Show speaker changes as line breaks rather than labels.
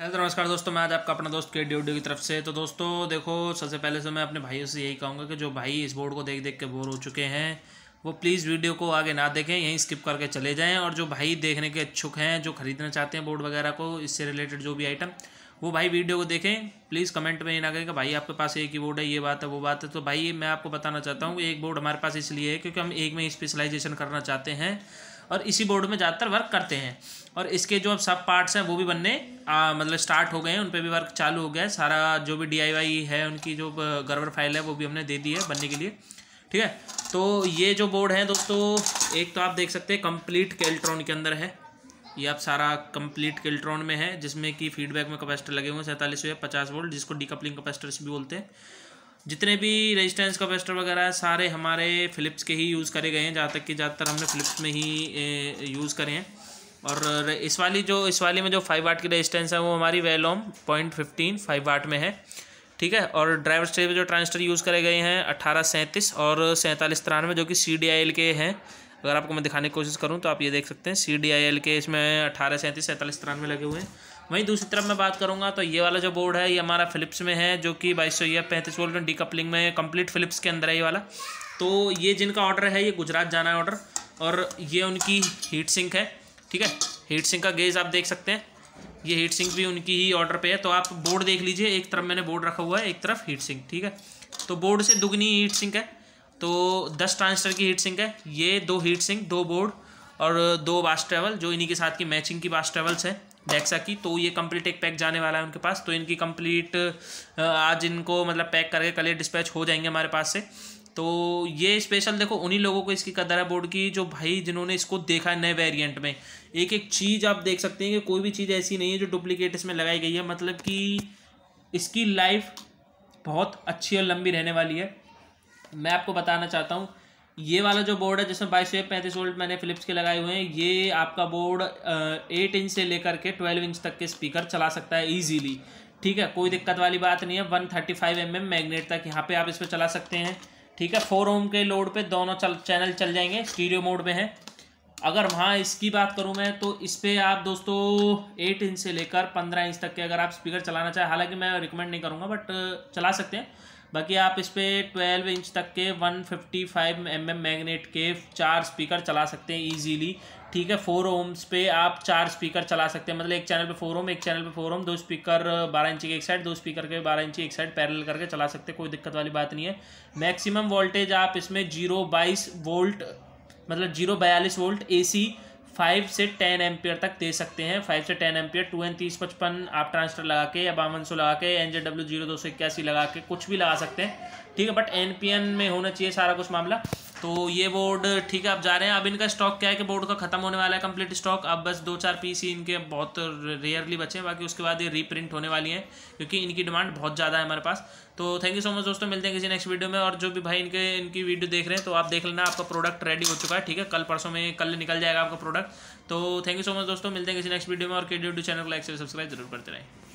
hello नमस्कार दोस्तों मैं आज आपका अपना दोस्त के डी की तरफ से तो दोस्तों देखो सबसे पहले से मैं अपने भाइयों से यही कहूँगा कि जो भाई इस बोर्ड को देख देख के बोर हो चुके हैं वो प्लीज़ वीडियो को आगे ना देखें यहीं स्किप करके चले जाएं और जो भाई देखने के इच्छुक हैं जो खरीदना चाहते हैं बोर्ड वगैरह को इससे रिलेटेड जो भी आइटम वो भाई वीडियो को देखें प्लीज़ कमेंट में ये ना करें कि भाई आपके पास एक ही बोर्ड है ये बात है वो बात है तो भाई मैं आपको बताना चाहता हूँ एक बोर्ड हमारे पास इसलिए है क्योंकि हम एक में स्पेशलाइजेशन करना चाहते हैं और इसी बोर्ड में ज़्यादातर वर्क करते हैं और इसके जो अब सब पार्ट्स हैं वो भी बनने आ, मतलब स्टार्ट हो गए हैं उन पर भी वर्क चालू हो गया है सारा जो भी डी है उनकी जो गड़बड़ फाइल है वो भी हमने दे दी है बनने के लिए ठीक है तो ये जो बोर्ड है दोस्तों एक तो आप देख सकते हैं कंप्लीट केल्ट्रॉन के अंदर है ये आप सारा कंप्लीट केल्ट्रॉन में है जिसमें कि फीडबैक में कैपेसिटर लगे हुए हैं सैंतालीस या पचास वोल्ट जिसको डीकपलिंग कैपेसिटर्स भी बोलते हैं जितने भी रेजिस्टेंस कैपेसिटर वगैरह है सारे हमारे फ़िलिप्स के ही यूज़ करे गए हैं जहाँ तक कि ज़्यादातर हमने फ़िलिप्स में ही यूज़ करे हैं और इस वाली जो इस वाली में जो फाइव वाट की रेजिस्टेंस है वो हमारी value point fifteen five watt में है ठीक है और ड्राइवर स्टेज जो ट्रांसटर यूज़ करे गए हैं अट्ठारह सैंतीस और सैंतालीस तिरानवे जो कि सी के हैं अगर आपको मैं दिखाने की कोशिश करूँ तो आप ये देख सकते हैं सी के इसमें अट्ठारह सैंतीस सैंतालीस तिरानवे लगे हुए हैं वहीं दूसरी तरफ मैं बात करूँगा तो ये वाला जो बोर्ड है ये हमारा फिलिप्स में है जो कि बाईस सौ या पैंतीस वोल्ट डी कपलिंग में कंप्लीट फिलिप्स के अंदर है ये वाला तो ये जिनका ऑर्डर है ये गुजरात जाना है ऑर्डर और ये उनकी हीट सिंक है ठीक है हीट सिंक का गेज आप देख सकते हैं ये हीट सिंक भी उनकी ही ऑर्डर पर है तो आप बोर्ड देख लीजिए एक तरफ मैंने बोर्ड रखा हुआ है एक तरफ हीट सिंक ठीक है तो बोर्ड से दुगनी हीट सिंक है तो दस ट्रांसटर की हीट सिंक है ये दो हीट सिंक दो बोर्ड और दो बास ट्रेवल जो इन्हीं के साथ की मैचिंग की बास ट्रेवल्स है डेक्सा की तो ये कंप्लीट एक पैक जाने वाला है उनके पास तो इनकी कंप्लीट आज इनको मतलब पैक करके कल डिस्पैच हो जाएंगे हमारे पास से तो ये स्पेशल देखो उन्हीं लोगों को इसकी कदर है बोर्ड की जो भाई जिन्होंने इसको देखा है नए वेरिएंट में एक एक चीज़ आप देख सकते हैं कि कोई भी चीज़ ऐसी नहीं है जो डुप्लीकेट इसमें लगाई गई है मतलब कि इसकी लाइफ बहुत अच्छी और लंबी रहने वाली है मैं आपको बताना चाहता हूँ ये वाला जो बोर्ड है जिसमें बाईस पैंतीस वोल्ट मैंने फिलिप्स के लगाए हुए हैं ये आपका बोर्ड एट इंच से लेकर के ट्वेल्व इंच तक के स्पीकर चला सकता है ईजीली ठीक है कोई दिक्कत वाली बात नहीं है one thirty five M M magnet तक यहाँ पे आप इस पर चला सकते हैं ठीक है फोर ओम के लोड पे दोनों चल चैनल चल जाएंगे स्टीरियो मोड में है अगर वहाँ इसकी बात करूँ मैं तो इस पर आप दोस्तों एट इंच से लेकर पंद्रह इंच तक के अगर आप स्पीकर चलाना चाहें हालांकि मैं रिकमेंड नहीं करूँगा बट चला सकते हैं बाकी आप इस पर ट्वेल्व इंच तक के one fifty five M M magnet के चार स्पीकर चला सकते हैं ईजीली ठीक है फोर ओम्स पे आप चार स्पीकर चला सकते हैं मतलब एक चैनल पे फोर ओम एक चैनल पे फोर ओम दो स्पीकर बारह इंची के एक साइड दो स्पीकर के बारह इंची एक साइड पैरेलल करके चला सकते हैं कोई दिक्कत वाली बात नहीं है मैक्सिमम वोल्टेज आप इसमें जीरो बाईस वोल्ट मतलब जीरो बयालीस वोल्ट एसी फाइव से टेन एम्पियर तक दे सकते हैं फाइव से टेन एम्पियर टू एन तीस पचपन आप ट्रांसफर लगा के या बावन सौ लगा के एन जे डब्ल्यू जीरो दो सौ इक्यासी लगा के कुछ भी लगा सकते हैं ठीक है बट एन पी एन में होना चाहिए सारा कुछ मामला तो ये बोर्ड ठीक है आप जा रहे हैं अब इनका स्टॉक क्या है कि बोर्ड का ख़त्म होने वाला है कंप्लीट स्टॉक अब बस दो चार पीस ही इनके बहुत रेयरली बचे हैं बाकी उसके बाद ये रीप्रिंट होने वाली हैं क्योंकि इनकी डिमांड बहुत ज़्यादा है हमारे पास तो थैंक यू सो मच दोस्तों मिलते हैं किसी नेक्स्ट वीडियो में और जो भी भाई इनके इनकी वीडियो देख रहे हैं तो आप देख लेना आपका प्रोडक्ट रेडी हो चुका है ठीक है कल परसों में कल निकल जाएगा आपका प्रोडक्ट तो थैंक यू सो मच दोस्तों मिलते हैं किसी नेक्स्ट वीडियो में और के चैनल को लाइक से सब्सक्राइब जरूर करते रहें